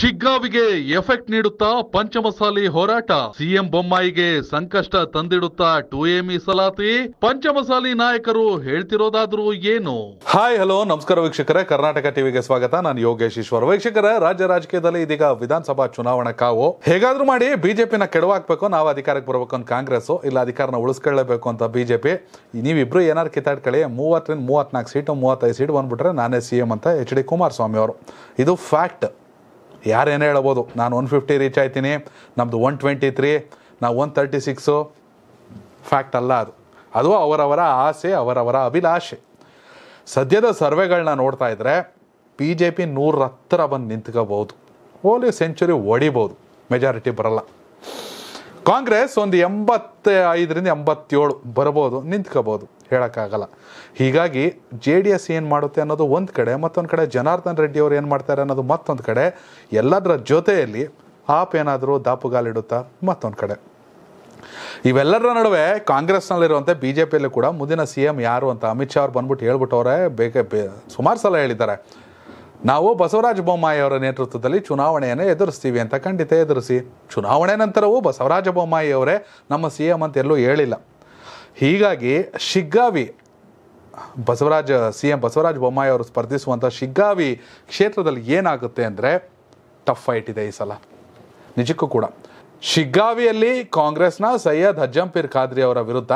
ಶಿಗ್ಗಾವಿಗೆ effect ನೀಡುತ್ತಾ ಪಂಚಮಸಾಲಿ ಹೋರಾಟ CM ಬೊಮ್ಮಾಯಿಗೆ ಸಂಕಷ್ಟ ತಂದಿಡುತ್ತಾ ಟು ಎ ಮೀಸಲಾತಿ ಸಲಾತಿ ಪಂಚಮಸಾಲಿ ನಾಯಕರು ಹೇಳ್ತಿರೋದಾದ್ರೂ ಏನು ಹಾಯ್ ಹಲೋ ನಮಸ್ಕಾರ ವೀಕ್ಷಕರೇ ಕರ್ನಾಟಕ ಟಿವಿಗೆ ಸ್ವಾಗತ ನಾನು ಯೋಗೇಶ್ ಈಶ್ವರ್ ವೀಕ್ಷಕರೇ ರಾಜ್ಯ ರಾಜಕೀಯದಲ್ಲಿ ಇದೀಗ ವಿಧಾನಸಭಾ ಚುನಾವಣೆ ಕಾವು ಹೇಗಾದ್ರೂ ಮಾಡಿ ಬಿಜೆಪಿನ ಕೆಡವಾಕ್ಬೇಕು ನಾವು ಅಧಿಕಾರಕ್ಕೆ ಬರಬೇಕು ಅಂತ ಕಾಂಗ್ರೆಸ್ ಇಲ್ಲ ಅಧಿಕಾರನ ಉಳಿಸ್ಕೊಳ್ಳಬೇಕು ಅಂತ ಬಿಜೆಪಿ ನೀವಿಬ್ರು ಏನಾರು ಕಿತ್ತಾಡ್ಕೊಳ್ಳಿ ಮೂವತ್ತರಿಂದ ಮೂವತ್ನಾಲ್ಕು ಸೀಟು ಮೂವತ್ತೈದು ಸೀಟ್ ಬಂದ್ಬಿಟ್ರೆ ನಾನೇ ಸಿಎಂ ಅಂತ ಎಚ್ ಡಿ ಕುಮಾರಸ್ವಾಮಿ ಅವರು ಇದು ಫ್ಯಾಕ್ಟ್ ಯಾರೇನೇ ಹೇಳ್ಬೋದು ನಾನು ಒನ್ ಫಿಫ್ಟಿ ರೀಚ್ ಆಯ್ತೀನಿ ನಮ್ಮದು ಒನ್ ಟ್ವೆಂಟಿ ತ್ರೀ ನಾವು ಒನ್ ತರ್ಟಿ ಸಿಕ್ಸು ಫ್ಯಾಕ್ಟ್ ಅಲ್ಲ ಅದು ಅದು ಅವರವರ ಆಸೆ ಅವರವರ ಅಭಿಲಾಷೆ ಸದ್ಯದ ಸರ್ವೆಗಳನ್ನ ನೋಡ್ತಾ ಇದ್ದರೆ ಬಿ ಜೆ ಪಿ ನೂರ ಹತ್ರ ಬಂದು ನಿಂತ್ಕೋಬೋದು ಓಲಿ ಸೆಂಚುರಿ ಹೊಡಿಬೋದು ಮೆಜಾರಿಟಿ ಬರಲ್ಲ ಕಾಂಗ್ರೆಸ್ ಒಂದು ಎಂಬತ್ತ ಐದರಿಂದ ಎಂಬತ್ತೇಳು ಬರಬಹುದು ನಿಂತ್ಕೋಬಹುದು ಹೇಳೋಕ್ಕಾಗಲ್ಲ ಹೀಗಾಗಿ ಜೆ ಡಿ ಎಸ್ ಏನು ಮಾಡುತ್ತೆ ಅನ್ನೋದು ಒಂದು ಕಡೆ ಮತ್ತೊಂದು ಕಡೆ ಜನಾರ್ದನ್ ರೆಡ್ಡಿ ಅವರು ಏನು ಮಾಡ್ತಾರೆ ಅನ್ನೋದು ಮತ್ತೊಂದು ಕಡೆ ಎಲ್ಲದರ ಜೊತೆಯಲ್ಲಿ ಆಪ್ ಏನಾದರೂ ದಾಪುಗಾಲಿಡುತ್ತಾ ಮತ್ತೊಂದು ಕಡೆ ಇವೆಲ್ಲರ ನಡುವೆ ಕಾಂಗ್ರೆಸ್ನಲ್ಲಿರುವಂತೆ ಬಿ ಜೆ ಪಿಯಲ್ಲೂ ಕೂಡ ಮುಂದಿನ ಸಿ ಯಾರು ಅಂತ ಅಮಿತ್ ಶಾ ಅವ್ರು ಬಂದ್ಬಿಟ್ಟು ಹೇಳ್ಬಿಟ್ಟವ್ರೆ ಬೇಗ ಸುಮಾರು ಸಲ ಹೇಳಿದ್ದಾರೆ ನಾವು ಬಸವರಾಜ ಬೊಮ್ಮಾಯಿಯವರ ನೇತೃತ್ವದಲ್ಲಿ ಚುನಾವಣೆಯನ್ನು ಎದುರಿಸ್ತೀವಿ ಅಂತ ಖಂಡಿತ ಎದುರಿಸಿ ಚುನಾವಣೆ ನಂತರವೂ ಬಸವರಾಜ ಬೊಮ್ಮಾಯಿಯವರೇ ಅವರೇ ನಮ್ಮ ಸಿ ಎಂ ಅಂತ ಎಲ್ಲೂ ಹೇಳಿಲ್ಲ ಹೀಗಾಗಿ ಶಿಗ್ಗಾವಿ ಬಸವರಾಜ ಸಿ ಎಂ ಬಸವರಾಜ ಬೊಮ್ಮಾಯಿ ಅವರು ಸ್ಪರ್ಧಿಸುವಂಥ ಶಿಗ್ಗಾವಿ ಕ್ಷೇತ್ರದಲ್ಲಿ ಏನಾಗುತ್ತೆ ಅಂದರೆ ಟಫ್ ಫೈಟ್ ಇದೆ ಈ ಸಲ ನಿಜಕ್ಕೂ ಕೂಡ ಶಿಗ್ಗಾವಿಯಲ್ಲಿ ಕಾಂಗ್ರೆಸ್ನ ಸೈಯದ್ ಅಜ್ಜಂಪೀರ್ ಖಾದ್ರಿ ಅವರ ವಿರುದ್ಧ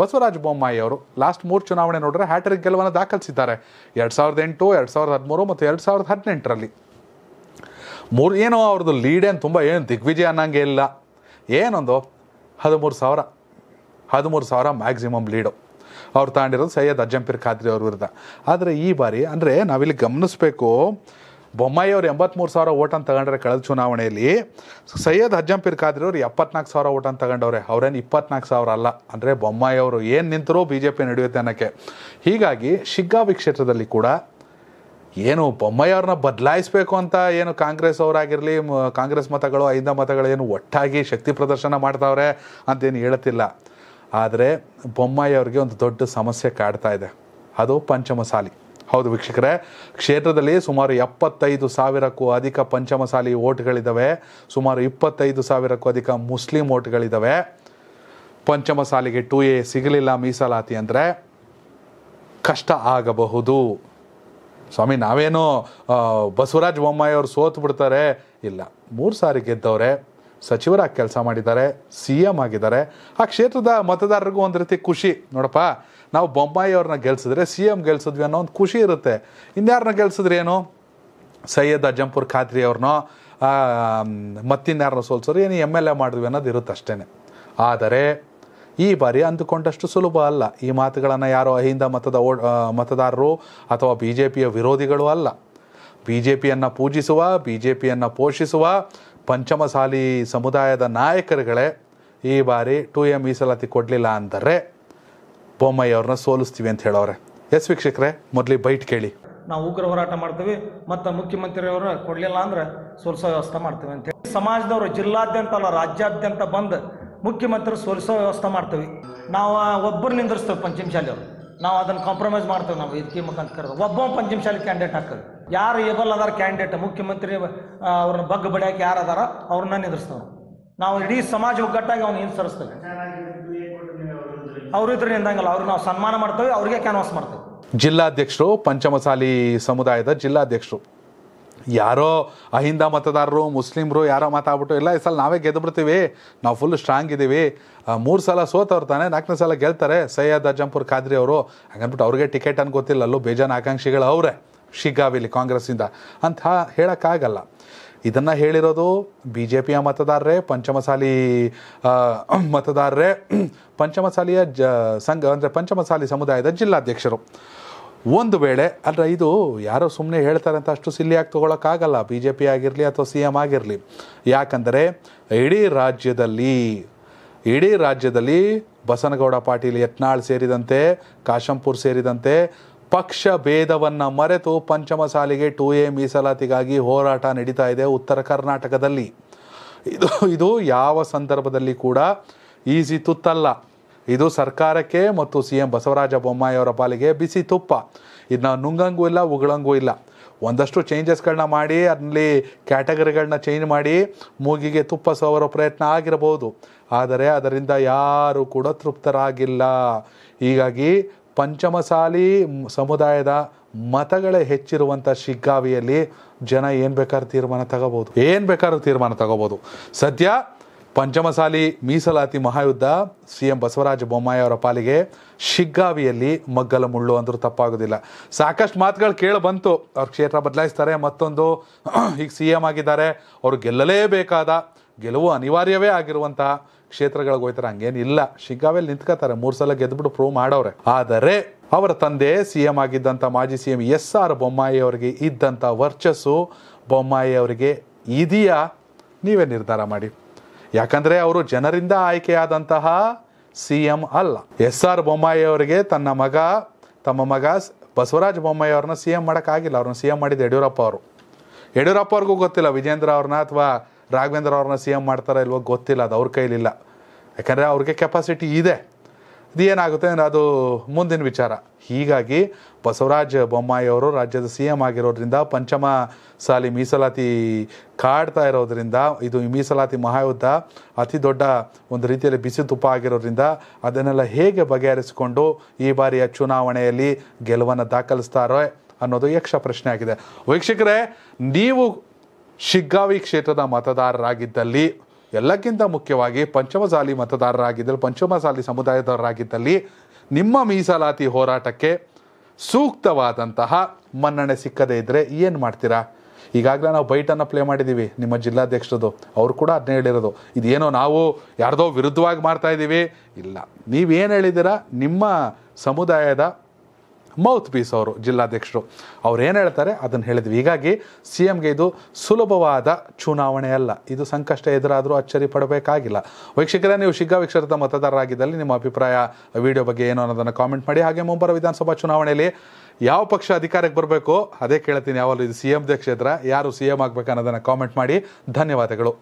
ಬಸವರಾಜ ಬೊಮ್ಮಾಯಿ ಅವರು ಲಾಸ್ಟ್ ಮೂರು ಚುನಾವಣೆ ನೋಡಿದ್ರೆ ಹ್ಯಾಟ್ರಿಕ್ ಗೆಲುವನ್ನು ದಾಖಲಿಸಿದ್ದಾರೆ ಎರಡು ಸಾವಿರದ ಎಂಟು ಎರಡು ಸಾವಿರದ ಹದಿಮೂರು ಮತ್ತು ಎರಡು ಸಾವಿರದ ಹದಿನೆಂಟರಲ್ಲಿ ಮೂರು ಏನೋ ಅವ್ರದ್ದು ಲೀಡೇನು ತುಂಬ ಏನು ದಿಗ್ವಿಜಯ ಅನ್ನಂಗೆ ಇಲ್ಲ ಏನೊಂದು ಹದಿಮೂರು ಸಾವಿರ ಹದಿಮೂರು ಸಾವಿರ ಮ್ಯಾಕ್ಸಿಮಮ್ ಲೀಡು ಅವ್ರು ತಗೊಂಡಿರೋದು ಸೈಯದ್ ಅಜ್ಜಂಪಿರ್ ಖಾದ್ರಿ ಅವ್ರ ವಿರುದ್ಧ ಆದರೆ ಈ ಬಾರಿ ಅಂದರೆ ನಾವಿಲ್ಲಿ ಗಮನಿಸಬೇಕು ಬೊಮ್ಮಾಯಿಯವ್ರು ಎಂಬತ್ತ್ಮೂರು ಸಾವಿರ ಓಟನ್ನು ತಗೊಂಡ್ರೆ ಕಳೆದ ಚುನಾವಣೆಯಲ್ಲಿ ಸೈಯದ್ ಅಜ್ಜಂಪಿರ್ ಖಾದ್ರಿ ಅವರು ಎಪ್ಪತ್ನಾಲ್ಕು ಸಾವಿರ ಓಟನ್ನು ತಗೊಂಡವ್ರೆ ಅವ್ರೇನು ಇಪ್ಪತ್ನಾಲ್ಕು ಸಾವಿರ ಅಲ್ಲ ಅಂದರೆ ಬೊಮ್ಮಾಯಿಯವರು ಏನು ನಿಂತರೂ ಬಿ ಜೆ ಪಿ ನಡೆಯುತ್ತೆ ಅನ್ನೋಕ್ಕೆ ಹೀಗಾಗಿ ಶಿಗ್ಗಾವಿ ಕ್ಷೇತ್ರದಲ್ಲಿ ಕೂಡ ಏನು ಬೊಮ್ಮಾಯಿಯವ್ರನ್ನ ಬದಲಾಯಿಸಬೇಕು ಅಂತ ಏನು ಕಾಂಗ್ರೆಸ್ ಅವರಾಗಿರಲಿ ಕಾಂಗ್ರೆಸ್ ಮತಗಳು ಐದ ಏನು ಒಟ್ಟಾಗಿ ಶಕ್ತಿ ಪ್ರದರ್ಶನ ಮಾಡ್ತಾವ್ರೆ ಅಂತೇನು ಹೇಳುತ್ತಿಲ್ಲ ಆದರೆ ಬೊಮ್ಮಾಯಿಯವ್ರಿಗೆ ಒಂದು ದೊಡ್ಡ ಸಮಸ್ಯೆ ಕಾಡ್ತಾ ಇದೆ ಅದು ಪಂಚಮಸಾಲಿ ಹೌದು ವೀಕ್ಷಕರೇ ಕ್ಷೇತ್ರದಲ್ಲಿ ಸುಮಾರು ಎಪ್ಪತ್ತೈದು ಸಾವಿರಕ್ಕೂ ಅಧಿಕ ಪಂಚಮಸಾಲಿ ಓಟ್ಗಳಿದ್ದಾವೆ ಸುಮಾರು ಇಪ್ಪತ್ತೈದು ಸಾವಿರಕ್ಕೂ ಅಧಿಕ ಮುಸ್ಲಿಂ ಓಟ್ಗಳಿದ್ದಾವೆ ಪಂಚಮಸಾಲಿಗೆ ಟು ಎ ಸಿಗಲಿಲ್ಲ ಮೀಸಲಾತಿ ಅಂದರೆ ಕಷ್ಟ ಆಗಬಹುದು ಸ್ವಾಮಿ ನಾವೇನು ಬಸವರಾಜ ಬೊಮ್ಮಾಯಿ ಅವರು ಸೋತು ಬಿಡ್ತಾರೆ ಇಲ್ಲ ಮೂರು ಸಾರಿ ಗೆದ್ದವ್ರೆ ಸಚಿವರಾಗಿ ಕೆಲಸ ಮಾಡಿದ್ದಾರೆ ಸಿ ಎಮ್ ಆಗಿದ್ದಾರೆ ಆ ಕ್ಷೇತ್ರದ ಮತದಾರರಿಗೂ ಒಂದು ರೀತಿ ಖುಷಿ ನೋಡಪ್ಪ ನಾವು ಬೊಮ್ಮಾಯಿ ಗೆಲ್ಸಿದ್ರೆ ಸಿ ಎಮ್ ಗೆಲ್ಸಿದ್ವಿ ಅನ್ನೋ ಒಂದು ಖುಷಿ ಇರುತ್ತೆ ಇನ್ಯಾರನ್ನ ಗೆಲ್ಸಿದ್ರೆ ಏನು ಸೈಯದ್ ಅಜಂಪುರ್ ಖಾದ್ರಿ ಅವ್ರನ್ನೋ ಮತ್ತಿನ್ಯಾರನ್ನ ಸೋಲ್ಸೋರು ಏನು ಎಮ್ ಎಲ್ ಎ ಮಾಡಿದ್ವಿ ಅನ್ನೋದು ಇರುತ್ತೆ ಅಷ್ಟೇ ಆದರೆ ಈ ಬಾರಿ ಅಂದುಕೊಂಡಷ್ಟು ಸುಲಭ ಅಲ್ಲ ಈ ಮಾತುಗಳನ್ನು ಯಾರೋ ಅಹಿಂದ ಮತದ ಓ ಮತದಾರರು ಅಥವಾ ಬಿ ಜೆ ಪಿಯ ವಿರೋಧಿಗಳು ಅಲ್ಲ ಬಿ ಜೆ ಪಿಯನ್ನು ಪೂಜಿಸುವ ಬಿ ಜೆ ಪಿಯನ್ನು ಪೋಷಿಸುವ ಪಂಚಮಸಾಲಿ ಸಮುದಾಯದ ನಾಯಕರುಗಳೇ ಈ ಬಾರಿ ಟು ಎ ಮೀಸಲಾತಿ ಕೊಡಲಿಲ್ಲ ಅಂದರೆ ಅವ್ರನ್ನ ಸೋಲಿಸ್ತೀವಿ ಅಂತ ಹೇಳೋರೆ ಎಸ್ ವೀಕ್ಷಕರೇ ಮೊದಲಿ ಬೈಟ್ ಕೇಳಿ ನಾವು ಉಗ್ರ ಹೋರಾಟ ಮಾಡ್ತೀವಿ ಮತ್ತು ಮುಖ್ಯಮಂತ್ರಿಯವರು ಕೊಡಲಿಲ್ಲ ಅಂದ್ರೆ ಸೋಲಿಸೋ ವ್ಯವಸ್ಥೆ ಮಾಡ್ತೀವಿ ಅಂತ ಹೇಳಿ ಸಮಾಜದವರು ಜಿಲ್ಲಾದ್ಯಂತ ಅಲ್ಲ ರಾಜ್ಯಾದ್ಯಂತ ಬಂದು ಮುಖ್ಯಮಂತ್ರಿ ಸೋಲಿಸೋ ವ್ಯವಸ್ಥೆ ಮಾಡ್ತೀವಿ ನಾವು ಒಬ್ಬರು ನಿಂದಿರ್ಸ್ತೇವೆ ಪಂಚಮಶಾಲಿಯವರು ನಾವು ಅದನ್ನು ಕಾಂಪ್ರಮೈಸ್ ಮಾಡ್ತೇವೆ ನಾವು ಇದಕ್ಕೆ ಮುಖಾಂತರ ಒಬ್ಬ ಪಂಚಮಶಾಲಿ ಕ್ಯಾಂಡಿಡೇಟ್ ಹಾಕೋದು ಯಾರು ಏಬಲ್ ಅದಾರ ಕ್ಯಾಂಡಿಡೇಟ್ ಮುಖ್ಯಮಂತ್ರಿ ಅವ್ರನ್ನ ಬಗ್ಗ ಬಡಿಯಕ್ಕೆ ಯಾರು ಅದಾರ ಅವ್ರನ್ನ ನಿಂದ್ರಿಸ್ತವ್ರು ನಾವು ಇಡೀ ಸಮಾಜ ಒಗ್ಗಟ್ಟಾಗಿ ಅವ್ನು ಹಿಂಸರಿಸ್ತೇವೆ ಅವ್ರ ಇದ್ರೆ ನಿಂದಂಗಲ್ಲ ಅವ್ರಿಗೆ ನಾವು ಸನ್ಮಾನ ಮಾಡ್ತೇವೆ ಅವ್ರಿಗೆ ಕ್ಯಾನ್ವಾಸ್ ಮಾಡ್ತೇವೆ ಜಿಲ್ಲಾಧ್ಯಕ್ಷರು ಪಂಚಮಸಾಲಿ ಸಮುದಾಯದ ಜಿಲ್ಲಾಧ್ಯಕ್ಷರು ಯಾರೋ ಅಹಿಂದ ಮತದಾರರು ಮುಸ್ಲಿಮರು ಯಾರೋ ಮಾತಾಡ್ಬಿಟ್ಟು ಎಲ್ಲ ಈ ಸಲ ನಾವೇ ಗೆದ್ದು ಬಿಡ್ತೀವಿ ನಾವು ಫುಲ್ ಸ್ಟ್ರಾಂಗ್ ಇದ್ದೀವಿ ಮೂರು ಸಲ ಸೋತವ್ರು ತಾನೆ ನಾಲ್ಕನೇ ಸಲ ಗೆಲ್ತಾರೆ ಸೈಯದ್ ಅಜಂಪುರ್ ಖಾದ್ರಿ ಅವರು ಹಾಗಂದ್ಬಿಟ್ಟು ಅವ್ರಿಗೆ ಟಿಕೆಟ್ ಗೊತ್ತಿಲ್ಲ ಅಲ್ಲೂ ಬೇಜಾನ್ ಆಕಾಂಕ್ಷಿಗಳು ಅವರೇ ಶಿಗ್ಗಾವಿಲಿ ಕಾಂಗ್ರೆಸ್ಸಿಂದ ಅಂತ ಹೇಳೋಕ್ಕಾಗಲ್ಲ ಇದನ್ನು ಹೇಳಿರೋದು ಬಿ ಜೆ ಪಿಯ ಮತದಾರರೇ ಪಂಚಮಸಾಲಿ ಮತದಾರರೇ ಪಂಚಮಸಾಲಿಯ ಜ ಸಂಘ ಅಂದರೆ ಪಂಚಮಸಾಲಿ ಸಮುದಾಯದ ಜಿಲ್ಲಾಧ್ಯಕ್ಷರು ಒಂದು ವೇಳೆ ಅಂದರೆ ಇದು ಯಾರೋ ಸುಮ್ಮನೆ ಹೇಳ್ತಾರೆ ಅಂತ ಅಷ್ಟು ಸಿಲ್ಲಿಯಾಗಿ ತೊಗೊಳಕ್ಕಾಗಲ್ಲ ಬಿ ಜೆ ಪಿ ಆಗಿರಲಿ ಅಥವಾ ಸಿ ಎಮ್ ಆಗಿರಲಿ ಯಾಕಂದರೆ ಇಡೀ ರಾಜ್ಯದಲ್ಲಿ ಇಡೀ ರಾಜ್ಯದಲ್ಲಿ ಬಸನಗೌಡ ಪಾಟೀಲ್ ಯತ್ನಾಳ್ ಸೇರಿದಂತೆ ಕಾಶಂಪುರ್ ಸೇರಿದಂತೆ ಪಕ್ಷ ಭೇದವನ್ನು ಮರೆತು ಪಂಚಮ ಸಾಲಿಗೆ ಟು ಎ ಮೀಸಲಾತಿಗಾಗಿ ಹೋರಾಟ ನಡೀತಾ ಇದೆ ಉತ್ತರ ಕರ್ನಾಟಕದಲ್ಲಿ ಇದು ಇದು ಯಾವ ಸಂದರ್ಭದಲ್ಲಿ ಕೂಡ ಈಸಿ ತುತ್ತಲ್ಲ ಇದು ಸರ್ಕಾರಕ್ಕೆ ಮತ್ತು ಸಿ ಎಂ ಬಸವರಾಜ ಬೊಮ್ಮಾಯಿಯವರ ಪಾಲಿಗೆ ಬಿಸಿ ತುಪ್ಪ ಇದನ್ನ ನುಂಗಂಗೂ ಇಲ್ಲ ಉಗಳಂಗೂ ಇಲ್ಲ ಒಂದಷ್ಟು ಚೇಂಜಸ್ಗಳನ್ನ ಮಾಡಿ ಅದರಲ್ಲಿ ಕ್ಯಾಟಗರಿಗಳನ್ನ ಚೇಂಜ್ ಮಾಡಿ ಮೂಗಿಗೆ ತುಪ್ಪ ಸೋವರ ಪ್ರಯತ್ನ ಆಗಿರಬಹುದು ಆದರೆ ಅದರಿಂದ ಯಾರೂ ಕೂಡ ತೃಪ್ತರಾಗಿಲ್ಲ ಹೀಗಾಗಿ ಪಂಚಮಸಾಲಿ ಸಮುದಾಯದ ಮತಗಳೇ ಹೆಚ್ಚಿರುವಂಥ ಶಿಗ್ಗಾವಿಯಲ್ಲಿ ಜನ ಏನು ಬೇಕಾದ್ರೂ ತೀರ್ಮಾನ ತಗೋಬೋದು ಏನು ಬೇಕಾದ್ರೂ ತೀರ್ಮಾನ ತಗೋಬೋದು ಸದ್ಯ ಪಂಚಮಸಾಲಿ ಮೀಸಲಾತಿ ಮಹಾಯುದ್ಧ ಸಿ ಎಂ ಬಸವರಾಜ ಬೊಮ್ಮಾಯಿ ಅವರ ಪಾಲಿಗೆ ಶಿಗ್ಗಾವಿಯಲ್ಲಿ ಮಗ್ಗಲ ಮುಳ್ಳು ಅಂದರೂ ತಪ್ಪಾಗೋದಿಲ್ಲ ಸಾಕಷ್ಟು ಮಾತುಗಳು ಕೇಳಿ ಬಂತು ಅವ್ರ ಕ್ಷೇತ್ರ ಬದಲಾಯಿಸ್ತಾರೆ ಮತ್ತೊಂದು ಈಗ ಸಿ ಎಂ ಆಗಿದ್ದಾರೆ ಅವರು ಗೆಲ್ಲಲೇಬೇಕಾದ ಗೆಲುವು ಅನಿವಾರ್ಯವೇ ಆಗಿರುವಂತಹ ಕ್ಷೇತ್ರಗಳಿಗೆ ಹೋಯ್ತಾರೆ ಹಂಗೇನಿಲ್ಲ ಶಿಗ್ಗಾವೇಲಿ ನಿಂತ್ಕೋತಾರೆ ಮೂರು ಸಲ ಗೆದ್ಬಿಟ್ಟು ಪ್ರೂವ್ ಮಾಡವ್ರೆ ಆದರೆ ಅವರ ತಂದೆ ಸಿ ಎಂ ಆಗಿದ್ದಂಥ ಮಾಜಿ C M S R Bommai ಅವರಿಗೆ ಇದ್ದಂಥ ವರ್ಚಸ್ಸು ಬೊಮ್ಮಾಯಿ ಅವರಿಗೆ ಇದೆಯಾ ನೀವೇ ನಿರ್ಧಾರ ಮಾಡಿ ಯಾಕಂದರೆ ಅವರು ಜನರಿಂದ ಆಯ್ಕೆಯಾದಂತಹ ಸಿ ಎಂ ಅಲ್ಲ ಎಸ್ ಆರ್ ಬೊಮ್ಮಾಯಿ ಅವರಿಗೆ ತನ್ನ ಮಗ ತಮ್ಮ ಮಗ ಬಸವರಾಜ ಬೊಮ್ಮಾಯಿ ಅವ್ರನ್ನ ಸಿ ಎಂ ಮಾಡೋಕ್ಕಾಗಿಲ್ಲ ಅವ್ರನ್ನ ಸಿ ಎಂ ಮಾಡಿದ ಯಡಿಯೂರಪ್ಪ ಅವರು ಯಡಿಯೂರಪ್ಪ ಅವ್ರಿಗೂ ಗೊತ್ತಿಲ್ಲ ವಿಜೇಂದ್ರ ಅವ್ರನ್ನ ಅಥವಾ ರಾಘವೇಂದ್ರ ಅವ್ರನ್ನ ಸಿ ಎಮ್ ಮಾಡ್ತಾರ ಇಲ್ವೋ ಗೊತ್ತಿಲ್ಲ ಅದು ಅವ್ರ ಕೈಲಿಲ್ಲ ಯಾಕಂದರೆ ಅವ್ರಿಗೆ ಕೆಪಾಸಿಟಿ ಇದೆ ಅದು ಏನಾಗುತ್ತೆ ಅಂದರೆ ಅದು ಮುಂದಿನ ವಿಚಾರ ಹೀಗಾಗಿ ಬಸವರಾಜ ಬೊಮ್ಮಾಯಿ ಅವರು ರಾಜ್ಯದ ಸಿ ಎಂ ಆಗಿರೋದ್ರಿಂದ ಪಂಚಮ ಸಾಲಿ ಮೀಸಲಾತಿ ಕಾಡ್ತಾ ಇರೋದ್ರಿಂದ ಇದು ಮೀಸಲಾತಿ ಮಹಾಯುದ್ಧ ಅತಿ ದೊಡ್ಡ ಒಂದು ರೀತಿಯಲ್ಲಿ ಬಿಸಿ ತುಪ್ಪ ಆಗಿರೋದ್ರಿಂದ ಅದನ್ನೆಲ್ಲ ಹೇಗೆ ಬಗೆಹರಿಸಿಕೊಂಡು ಈ ಬಾರಿಯ ಚುನಾವಣೆಯಲ್ಲಿ ಗೆಲುವನ್ನು ದಾಖಲಿಸ್ತಾರೋ ಅನ್ನೋದು ಯಕ್ಷ ಪ್ರಶ್ನೆ ಆಗಿದೆ ವೀಕ್ಷಕರೇ ನೀವು ಶಿಗ್ಗಾವಿ ಕ್ಷೇತ್ರದ ಮತದಾರರಾಗಿದ್ದಲ್ಲಿ ಎಲ್ಲಕ್ಕಿಂತ ಮುಖ್ಯವಾಗಿ ಪಂಚಮಸಾಲಿ ಮತದಾರರಾಗಿದ್ದಲ್ಲಿ ಪಂಚಮಸಾಲಿ ಸಮುದಾಯದವರಾಗಿದ್ದಲ್ಲಿ ನಿಮ್ಮ ಮೀಸಲಾತಿ ಹೋರಾಟಕ್ಕೆ ಸೂಕ್ತವಾದಂತಹ ಮನ್ನಣೆ ಸಿಕ್ಕದೇ ಇದ್ದರೆ ಏನು ಮಾಡ್ತೀರಾ ಈಗಾಗಲೇ ನಾವು ಬೈಟನ್ನು ಪ್ಲೇ ಮಾಡಿದ್ದೀವಿ ನಿಮ್ಮ ಜಿಲ್ಲಾಧ್ಯಕ್ಷರದು ಅವರು ಕೂಡ ಅದನ್ನ ಹೇಳಿರೋದು ಇದೇನೋ ನಾವು ಯಾರ್ದೋ ವಿರುದ್ಧವಾಗಿ ಮಾಡ್ತಾಯಿದ್ದೀವಿ ಇಲ್ಲ ನೀವೇನು ಹೇಳಿದ್ದೀರಾ ನಿಮ್ಮ ಸಮುದಾಯದ ಮೌತ್ ಪೀಸ್ ಅವರು ಜಿಲ್ಲಾಧ್ಯಕ್ಷರು ಅವ್ರು ಏನು ಹೇಳ್ತಾರೆ ಅದನ್ನು ಹೇಳಿದ್ವಿ ಹೀಗಾಗಿ ಸಿ ಎಮ್ಗೆ ಇದು ಸುಲಭವಾದ ಚುನಾವಣೆ ಅಲ್ಲ ಇದು ಸಂಕಷ್ಟ ಎದುರಾದರೂ ಅಚ್ಚರಿ ಪಡಬೇಕಾಗಿಲ್ಲ ವೀಕ್ಷಕರೇ ನೀವು ಶಿಗ್ಗ ವೀಕ್ಷಕರ ಮತದಾರರಾಗಿದ್ದಲ್ಲಿ ನಿಮ್ಮ ಅಭಿಪ್ರಾಯ ವಿಡಿಯೋ ಬಗ್ಗೆ ಏನು ಅನ್ನೋದನ್ನು ಕಾಮೆಂಟ್ ಮಾಡಿ ಹಾಗೆ ಮುಂಬರ ವಿಧಾನಸಭಾ ಚುನಾವಣೆಯಲ್ಲಿ ಯಾವ ಪಕ್ಷ ಅಧಿಕಾರಕ್ಕೆ ಬರಬೇಕು ಅದೇ ಕೇಳ್ತೀನಿ ಯಾವಾಗಲೂ ಇದು ಸಿ ಎಂ ಕ್ಷೇತ್ರ ಯಾರು ಸಿ ಎಂ ಆಗಬೇಕು ಅನ್ನೋದನ್ನು ಕಾಮೆಂಟ್ ಮಾಡಿ ಧನ್ಯವಾದಗಳು